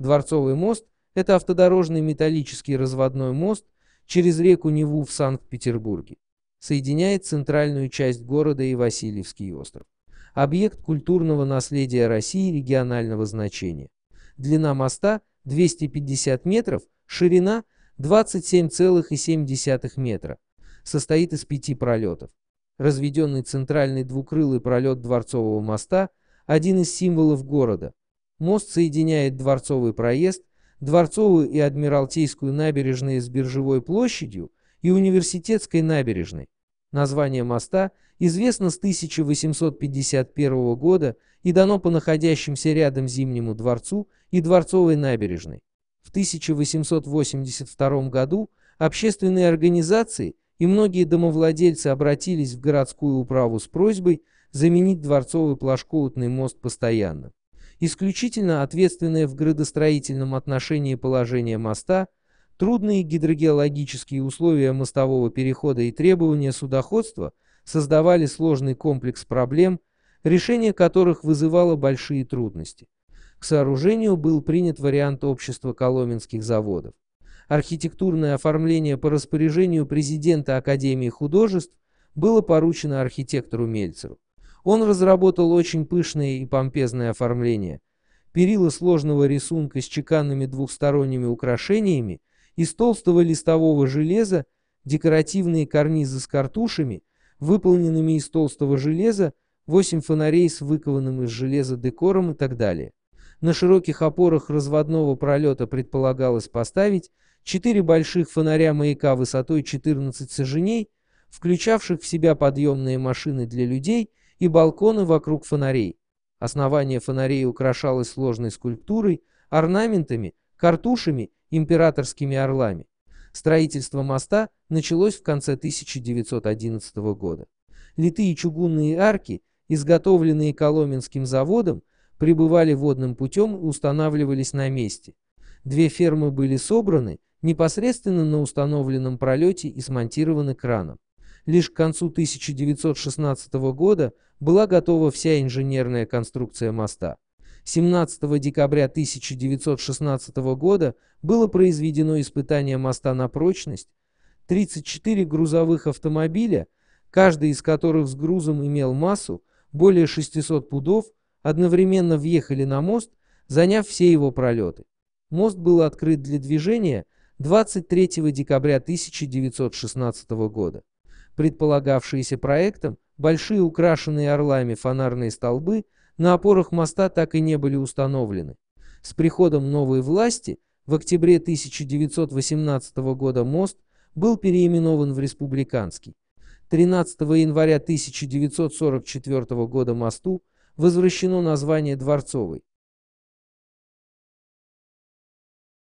Дворцовый мост – это автодорожный металлический разводной мост через реку Неву в Санкт-Петербурге. Соединяет центральную часть города и Васильевский остров. Объект культурного наследия России регионального значения. Длина моста – 250 метров, ширина – 27,7 метра. Состоит из пяти пролетов. Разведенный центральный двукрылый пролет Дворцового моста – один из символов города, Мост соединяет Дворцовый проезд, Дворцовую и Адмиралтейскую набережные с Биржевой площадью и Университетской набережной. Название моста известно с 1851 года и дано по находящимся рядом Зимнему дворцу и Дворцовой набережной. В 1882 году общественные организации и многие домовладельцы обратились в городскую управу с просьбой заменить Дворцовый плашкоутный мост постоянно исключительно ответственное в градостроительном отношении положение моста, трудные гидрогеологические условия мостового перехода и требования судоходства создавали сложный комплекс проблем, решение которых вызывало большие трудности. К сооружению был принят вариант общества коломенских заводов. Архитектурное оформление по распоряжению президента Академии художеств было поручено архитектору Мельцеру. Он разработал очень пышное и помпезное оформление. Перила сложного рисунка с чеканными двухсторонними украшениями, из толстого листового железа, декоративные карнизы с картушами, выполненными из толстого железа, восемь фонарей с выкованным из железа декором и так далее. На широких опорах разводного пролета предполагалось поставить четыре больших фонаря маяка высотой 14 саженей, включавших в себя подъемные машины для людей и балконы вокруг фонарей. Основание фонарей украшалось сложной скульптурой, орнаментами, картушами, императорскими орлами. Строительство моста началось в конце 1911 года. Литые чугунные арки, изготовленные Коломенским заводом, прибывали водным путем и устанавливались на месте. Две фермы были собраны непосредственно на установленном пролете и смонтированы краном лишь к концу 1916 года была готова вся инженерная конструкция моста. 17 декабря 1916 года было произведено испытание моста на прочность. 34 грузовых автомобиля, каждый из которых с грузом имел массу, более 600 пудов, одновременно въехали на мост, заняв все его пролеты. Мост был открыт для движения 23 декабря 1916 года предполагавшиеся проектом, большие украшенные орлами фонарные столбы на опорах моста так и не были установлены. С приходом новой власти в октябре 1918 года мост был переименован в республиканский. 13 января 1944 года мосту возвращено название дворцовый.